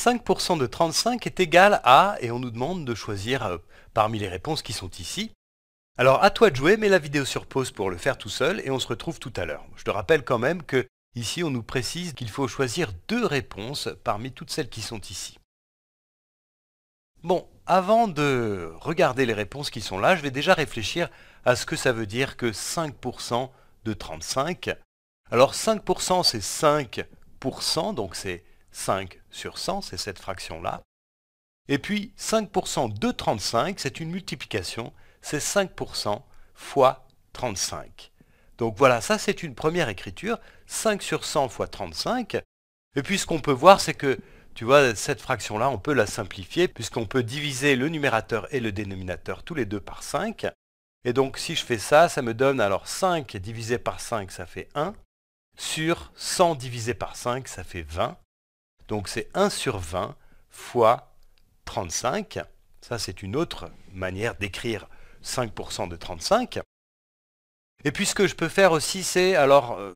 5% de 35 est égal à, et on nous demande de choisir euh, parmi les réponses qui sont ici. Alors à toi de jouer, mets la vidéo sur pause pour le faire tout seul et on se retrouve tout à l'heure. Je te rappelle quand même que ici on nous précise qu'il faut choisir deux réponses parmi toutes celles qui sont ici. Bon, avant de regarder les réponses qui sont là, je vais déjà réfléchir à ce que ça veut dire que 5% de 35. Alors 5% c'est 5%, donc c'est 5 sur 100, c'est cette fraction-là. Et puis 5% de 35, c'est une multiplication, c'est 5% fois 35. Donc voilà, ça c'est une première écriture, 5 sur 100 fois 35. Et puis ce qu'on peut voir, c'est que, tu vois, cette fraction-là, on peut la simplifier, puisqu'on peut diviser le numérateur et le dénominateur tous les deux par 5. Et donc si je fais ça, ça me donne alors 5 divisé par 5, ça fait 1, sur 100 divisé par 5, ça fait 20. Donc c'est 1 sur 20 fois 35. Ça, c'est une autre manière d'écrire 5% de 35. Et puis ce que je peux faire aussi, c'est alors euh,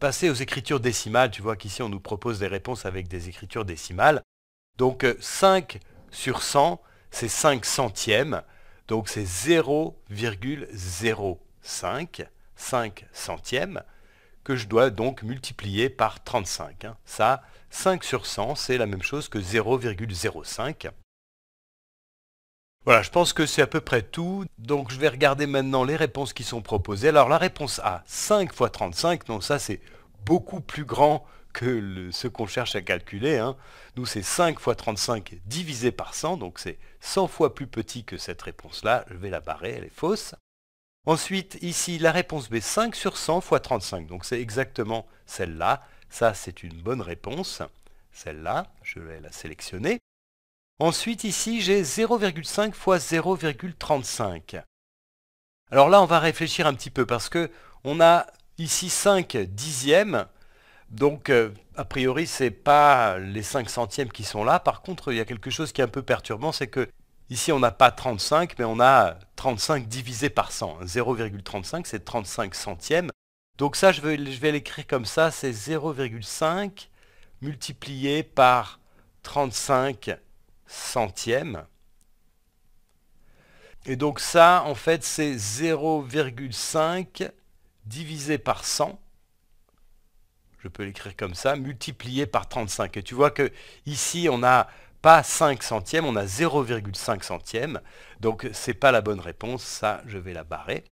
passer aux écritures décimales. Tu vois qu'ici, on nous propose des réponses avec des écritures décimales. Donc 5 euh, sur 100, c'est 5 centièmes. Donc c'est 0,05, 5 centièmes que je dois donc multiplier par 35. Hein. Ça, 5 sur 100, c'est la même chose que 0,05. Voilà, je pense que c'est à peu près tout. Donc je vais regarder maintenant les réponses qui sont proposées. Alors la réponse A, 5 fois 35, non ça c'est beaucoup plus grand que ce qu'on cherche à calculer. Hein. Nous c'est 5 fois 35 divisé par 100, donc c'est 100 fois plus petit que cette réponse-là. Je vais la barrer, elle est fausse. Ensuite, ici, la réponse B, 5 sur 100 fois 35. Donc c'est exactement celle-là. Ça, c'est une bonne réponse. Celle-là, je vais la sélectionner. Ensuite, ici, j'ai 0,5 fois 0,35. Alors là, on va réfléchir un petit peu parce que on a ici 5 dixièmes. Donc, euh, a priori, ce n'est pas les 5 centièmes qui sont là. Par contre, il y a quelque chose qui est un peu perturbant, c'est que Ici, on n'a pas 35, mais on a 35 divisé par 100. 0,35, hein. c'est 35 centièmes. Donc ça, je vais, l'écrire comme ça, c'est 0,5 multiplié par 35 centièmes. Et donc ça, en fait, c'est 0,5 divisé par 100. Je peux l'écrire comme ça, multiplié par 35. Et tu vois que ici, on a pas 5 centièmes, on a 0,5 centièmes. Donc c'est pas la bonne réponse, ça je vais la barrer.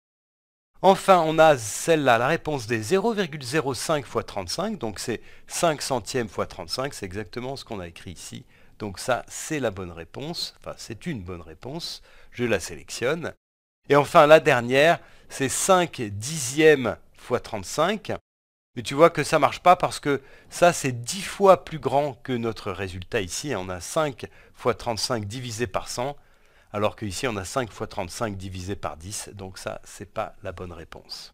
Enfin, on a celle-là, la réponse des 0,05 fois 35, donc c'est 5 centièmes fois 35, c'est exactement ce qu'on a écrit ici. Donc ça, c'est la bonne réponse, enfin c'est une bonne réponse, je la sélectionne. Et enfin, la dernière, c'est 5 dixièmes fois 35, mais tu vois que ça marche pas parce que ça, c'est 10 fois plus grand que notre résultat ici. Hein. On a 5 fois 35 divisé par 100, alors qu'ici, on a 5 x 35 divisé par 10. Donc ça, c'est pas la bonne réponse.